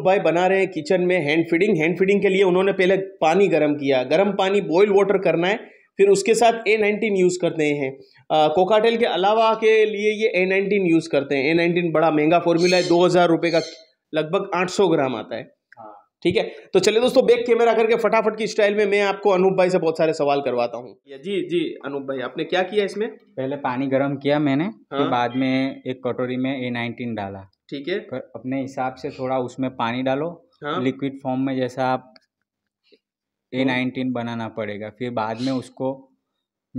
अनूप भाई बना रहे हैं किचन में हैंड फीडिंग हैंड फीडिंग के लिए उन्होंने पहले पानी गर्म किया गर्म पानी बॉयल वाटर करना है फिर उसके साथ ए नाइनटीन यूज़ करते हैं कोकाटेल के अलावा के लिए ये ए नाइनटीन यूज़ करते हैं ए नाइनटीन बड़ा महंगा फॉर्मूला है दो हज़ार रुपये का लगभग आठ सौ ग्राम आता है ठीक है तो चलिए दोस्तों बैक कैमरा करके फटाफट की स्टाइल में मैं आपको अनूप भाई से बहुत सारे सवाल करवाता हूँ जी जी अनूप भाई आपने क्या किया इसमें पहले पानी गर्म किया मैंने हाँ? फिर बाद में एक कटोरी में ए नाइनटीन डाला ठीक है फिर अपने हिसाब से थोड़ा उसमें पानी डालो हाँ? लिक्विड फॉर्म में जैसा आप ए तो- नाइनटीन बनाना पड़ेगा फिर बाद में उसको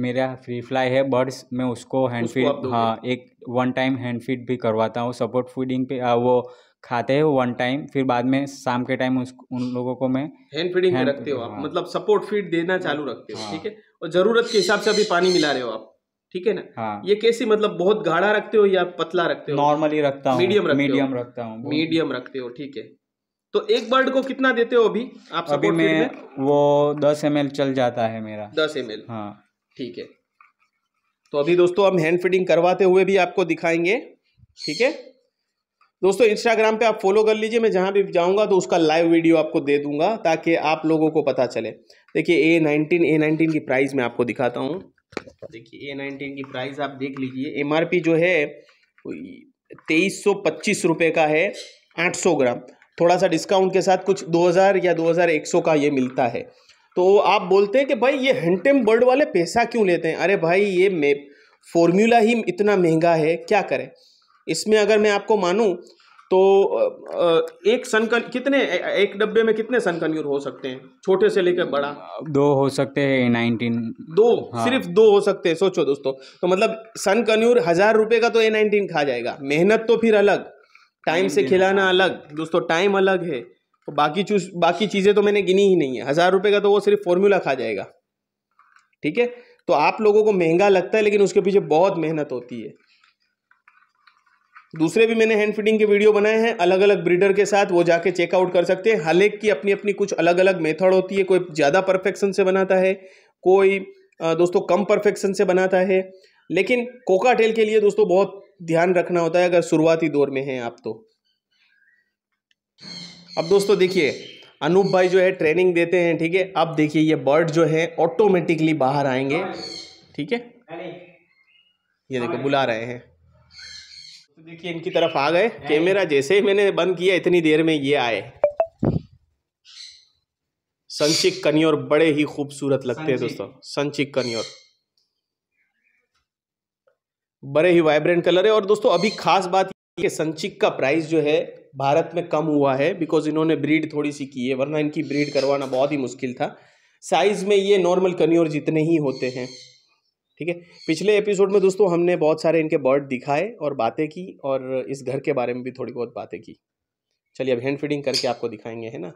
मेरा फ्री फ्लाई है बर्ड्स में उसको हैंड फीड हाँ एक वन टाइम हैंड फीड भी करवाता हूँ सपोर्ट फीडिंग पे आ, वो खाते हैं वन टाइम फिर बाद में शाम के टाइम उस उन लोगों को मैं हैंड फीडिंग हैं, रखते हो आप हाँ। मतलब सपोर्ट फीड देना चालू रखते हो हाँ। ठीक है और जरूरत के हिसाब से अभी पानी मिला रहे हो आप ठीक है ना हाँ। ये कैसी मतलब बहुत गाढ़ा रखते हो या पतला रखते हो नॉर्मली रखता हूँ मीडियम मीडियम रखता हूँ मीडियम रखते हो ठीक है तो एक बर्ड को कितना देते हो अभी आप अभी मैं वो दस एम चल जाता है मेरा दस एम हाँ ठीक है तो अभी दोस्तों हम हैंड फीडिंग करवाते हुए भी आपको दिखाएंगे ठीक है दोस्तों इंस्टाग्राम पे आप फॉलो कर लीजिए मैं जहाँ भी जाऊँगा तो उसका लाइव वीडियो आपको दे दूँगा ताकि आप लोगों को पता चले देखिए ए नाइनटीन ए नाइनटीन की प्राइस मैं आपको दिखाता हूँ देखिए ए नाइनटीन की प्राइस आप देख लीजिए एम आर पी जो है तेईस सौ पच्चीस रुपये का है आठ सौ ग्राम थोड़ा सा डिस्काउंट के साथ कुछ दो हज़ार या दो हज़ार एक सौ का ये मिलता है तो आप बोलते हैं कि भाई ये हेंटेम बर्ड वाले पैसा क्यों लेते हैं अरे भाई ये मे फॉर्मूला ही इतना महंगा है क्या करें इसमें अगर मैं आपको मानूँ तो एक सनकन कितने एक डब्बे में कितने सनकन्यूर हो सकते हैं छोटे से लेकर बड़ा दो हो सकते हैं नाइनटीन दो हाँ। सिर्फ दो हो सकते हैं सोचो दोस्तों तो मतलब सनकन्यूर हज़ार रुपये का तो ए नाइनटीन खा जाएगा मेहनत तो फिर अलग टाइम से खिलाना अलग दोस्तों टाइम अलग है तो बाकी चूज बाकी चीज़ें तो मैंने गिनी ही नहीं है हज़ार रुपये का तो वो सिर्फ फॉर्मूला खा जाएगा ठीक है तो आप लोगों को महंगा लगता है लेकिन उसके पीछे बहुत मेहनत होती है दूसरे भी मैंने हैंड फीडिंग के वीडियो बनाए हैं अलग अलग ब्रीडर के साथ वो जाके चेकआउट कर सकते हैं हालांकि अपनी अपनी कुछ अलग अलग मेथड होती है कोई ज़्यादा परफेक्शन से बनाता है कोई दोस्तों कम परफेक्शन से बनाता है लेकिन कोका टेल के लिए दोस्तों बहुत ध्यान रखना होता है अगर शुरुआती दौर में हैं आप तो अब दोस्तों देखिए अनूप भाई जो है ट्रेनिंग देते हैं ठीक है अब देखिए ये बर्ड जो है ऑटोमेटिकली बाहर आएंगे ठीक है ये देखो बुला रहे हैं तो देखिए इनकी तरफ आ गए कैमरा जैसे ही मैंने बंद किया इतनी देर में ये आए संचिक कनियोर बड़े ही खूबसूरत लगते हैं दोस्तों संचिक कनियोर बड़े ही वाइब्रेंट कलर है और दोस्तों अभी खास बात ये संचिक का प्राइस जो है भारत में कम हुआ है बिकॉज इन्होंने ब्रीड थोड़ी सी की है वरना इनकी ब्रीड करवाना बहुत ही मुश्किल था साइज में ये नॉर्मल कनियोर जितने ही होते हैं ठीक है पिछले एपिसोड में दोस्तों हमने बहुत सारे इनके बर्ड दिखाए और बातें की और इस घर के बारे में भी थोड़ी बहुत बातें की चलिए अब हैंड फीडिंग करके आपको दिखाएंगे है ना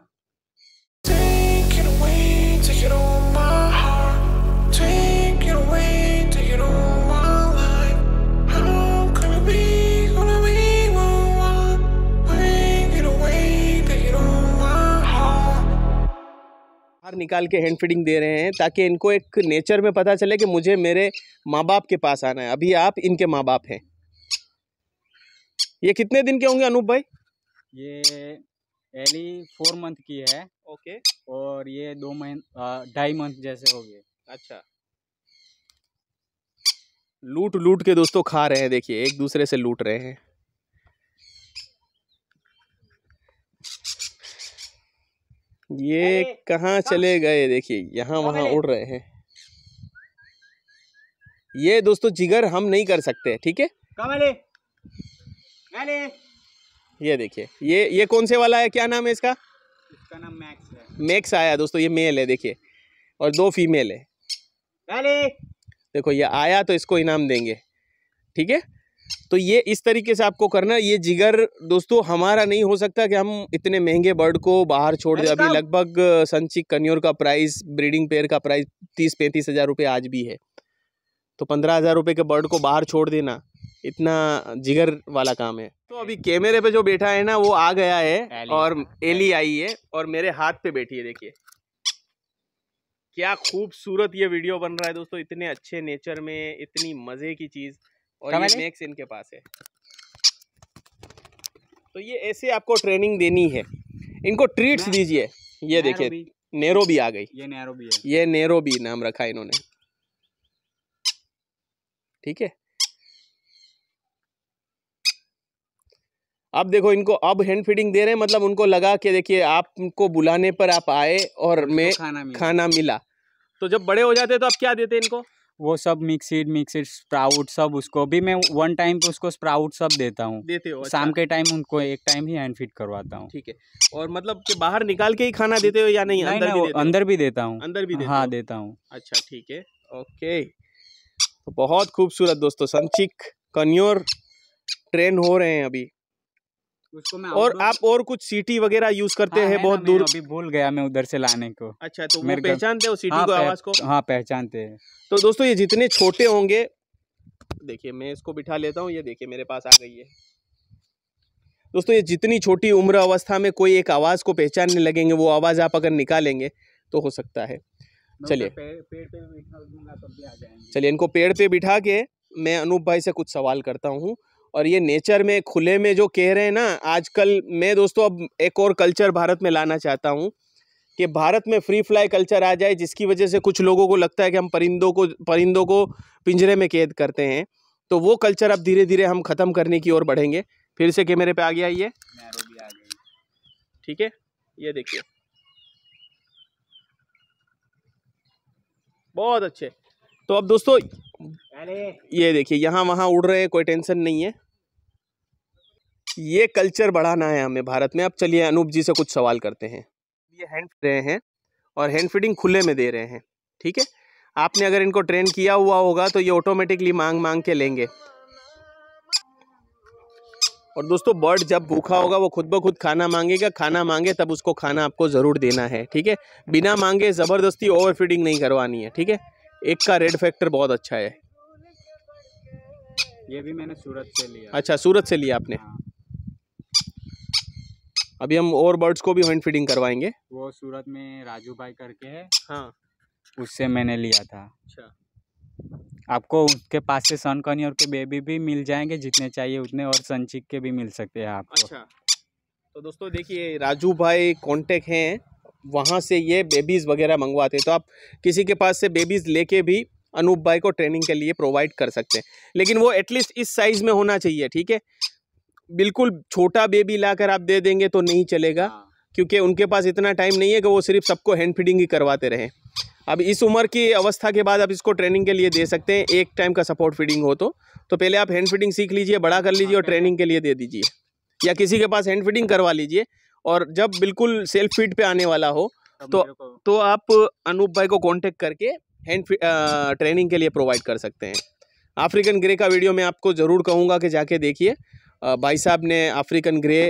बाहर निकाल के हैंड फीडिंग दे रहे हैं ताकि इनको एक नेचर में पता चले कि मुझे मेरे माँ बाप के पास आना है अभी आप इनके माँ बाप हैं ये कितने दिन के होंगे अनूप भाई ये पहली फोर मंथ की है ओके और ये दो महीने ढाई मंथ जैसे हो गए अच्छा लूट लूट के दोस्तों खा रहे हैं देखिए एक दूसरे से लूट रहे हैं ये कहाँ चले गए देखिए यहाँ वहाँ उड़ रहे हैं ये दोस्तों जिगर हम नहीं कर सकते ठीक है ये देखिए ये ये कौन से वाला है क्या नाम है इसका इसका नाम मैक्स है मैक्स आया दोस्तों ये मेल है देखिए और दो फीमेल है देखो ये आया तो इसको इनाम देंगे ठीक है तो ये इस तरीके से आपको करना ये जिगर दोस्तों हमारा नहीं हो सकता कि हम इतने महंगे बर्ड को बाहर छोड़ दें अच्छा। अभी लगभग संची कन्योर का प्राइस ब्रीडिंग पेयर का प्राइस तीस पैंतीस हज़ार रुपये आज भी है तो पंद्रह हज़ार रुपये के बर्ड को बाहर छोड़ देना इतना जिगर वाला काम है तो अभी कैमरे पे जो बैठा है ना वो आ गया है और एली आई है और मेरे हाथ पे बैठी है देखिए क्या खूबसूरत ये वीडियो बन रहा है दोस्तों इतने अच्छे नेचर में इतनी मज़े की चीज़ और ये मैक्स इनके पास है तो ये ऐसे आपको ट्रेनिंग देनी है इनको ट्रीट्स दीजिए ये देखिए नेरो भी आ गई ये नेरो भी है ये नेरो भी नाम रखा इन्होंने ठीक है अब देखो इनको अब हैंड फीडिंग दे रहे हैं मतलब उनको लगा कि देखिए आपको बुलाने पर आप आए और मैं खाना खाना मिला। तो जब बड़े हो जाते तो आप क्या देते इनको वो सब मिक्सीड मिक्सीड स्प्राउट सब उसको भी मैं वन टाइम पे उसको स्प्राउट सब देता हूँ देते हो शाम अच्छा। के टाइम उनको एक टाइम ही हैंड फीड करवाता हूँ ठीक है और मतलब कि बाहर निकाल के ही खाना देते हो या नहीं, नहीं अंदर, नहीं, भी अंदर भी देता हूँ अंदर भी हाँ देता हूँ अच्छा ठीक है ओके तो बहुत खूबसूरत दोस्तों संचिक कन्योर ट्रेन हो रहे हैं अभी उसको मैं और आप और कुछ सीटी वगैरह यूज करते हाँ, हैं बहुत दूर अभी भूल गया मैं उधर से लाने को अच्छा तो मेरे पहचानते हो सीटी हाँ, को आवाज को हाँ पहचानते हैं तो दोस्तों ये जितने छोटे होंगे देखिए मैं इसको बिठा लेता हूँ ये देखिए मेरे पास आ गई है दोस्तों ये जितनी छोटी उम्र अवस्था में कोई एक आवाज़ को पहचानने लगेंगे वो आवाज़ आप अगर निकालेंगे तो हो सकता है चलिए चलिए इनको पेड़ पे बिठा के मैं अनूप भाई से कुछ सवाल करता हूँ और ये नेचर में खुले में जो कह रहे हैं ना आजकल मैं दोस्तों अब एक और कल्चर भारत में लाना चाहता हूँ कि भारत में फ्री फ्लाई कल्चर आ जाए जिसकी वजह से कुछ लोगों को लगता है कि हम परिंदों को परिंदों को पिंजरे में कैद करते हैं तो वो कल्चर अब धीरे धीरे हम ख़त्म करने की ओर बढ़ेंगे फिर से कैमरे पे आ गया ये ठीक है ये देखिए बहुत अच्छे तो अब दोस्तों ये देखिए यहाँ वहाँ उड़ रहे हैं कोई टेंशन नहीं है ये कल्चर बढ़ाना है हमें भारत में अब चलिए अनूप जी से कुछ सवाल करते हैं ये हैंड रहे हैं और हैंड फीडिंग खुले में दे रहे हैं ठीक है आपने अगर इनको ट्रेन किया हुआ होगा तो ये ऑटोमेटिकली मांग मांग के लेंगे और दोस्तों बर्ड जब भूखा होगा वो खुद ब खुद खाना मांगेगा खाना मांगे तब उसको खाना आपको ज़रूर देना है ठीक है बिना मांगे ज़बरदस्ती ओवर फीडिंग नहीं करवानी है ठीक है एक का रेड फैक्टर बहुत अच्छा है ये भी मैंने सूरत से लिया अच्छा सूरत से लिया आपने हाँ। अभी हम और बर्ड्स को भी हैंड फीडिंग करवाएंगे वो सूरत में राजू भाई करके है हाँ उससे मैंने लिया था अच्छा आपको उसके पास से सन और के बेबी भी मिल जाएंगे जितने चाहिए उतने और सनचिक के भी मिल सकते हैं आपको अच्छा तो दोस्तों देखिए राजू भाई कॉन्टेक्ट हैं वहाँ से ये बेबीज़ वगैरह मंगवाते तो आप किसी के पास से बेबीज़ लेके भी अनूप भाई को ट्रेनिंग के लिए प्रोवाइड कर सकते हैं लेकिन वो एटलीस्ट इस साइज़ में होना चाहिए ठीक है बिल्कुल छोटा बेबी लाकर आप दे देंगे तो नहीं चलेगा हाँ। क्योंकि उनके पास इतना टाइम नहीं है कि वो सिर्फ सबको हैंड फीडिंग ही करवाते रहें अब इस उम्र की अवस्था के बाद आप इसको ट्रेनिंग के लिए दे सकते हैं एक टाइम का सपोर्ट फीडिंग हो तो तो पहले आप हैंड फीडिंग सीख लीजिए बड़ा कर लीजिए और ट्रेनिंग हाँ, के लिए दे दीजिए या किसी के पास हैंड फीडिंग करवा लीजिए और जब बिल्कुल सेल्फ फीड पे आने वाला हो हाँ, तो तो आप अनूप भाई को कांटेक्ट करके हैंड ट्रेनिंग के लिए प्रोवाइड कर सकते हैं अफ्रीकन ग्रे का वीडियो मैं आपको ज़रूर कहूँगा कि जाके देखिए भाई साहब ने अफ्रीकन ग्रे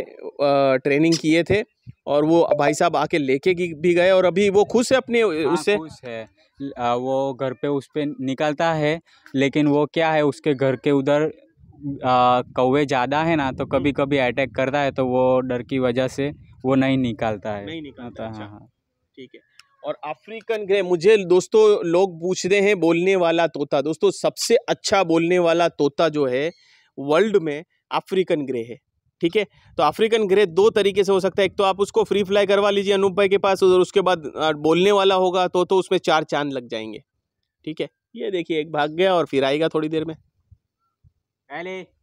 ट्रेनिंग किए थे और वो भाई साहब आके लेके भी गए और अभी वो खुश है अपने हाँ, उससे खुश है वो घर पे उस पर निकलता है लेकिन वो क्या है उसके घर के उधर कौवे ज़्यादा है ना तो कभी कभी अटैक करता है तो वो डर की वजह से वो नहीं निकालता है नहीं निकालता है हाँ, अच्छा। हाँ ठीक है और अफ्रीकन ग्रे मुझे दोस्तों लोग पूछ रहे हैं बोलने वाला तोता दोस्तों सबसे अच्छा बोलने वाला तोता जो है वर्ल्ड में अफ्रीकन ग्रे है ठीक है तो अफ्रीकन ग्रे दो तरीके से हो सकता है एक तो आप उसको फ्री फ्लाई करवा लीजिए अनूप भाई के पास और उसके बाद बोलने वाला होगा तो तो उसमें चार चांद लग जाएंगे ठीक है ये देखिए एक भाग गया और फिर आएगा थोड़ी देर में पहले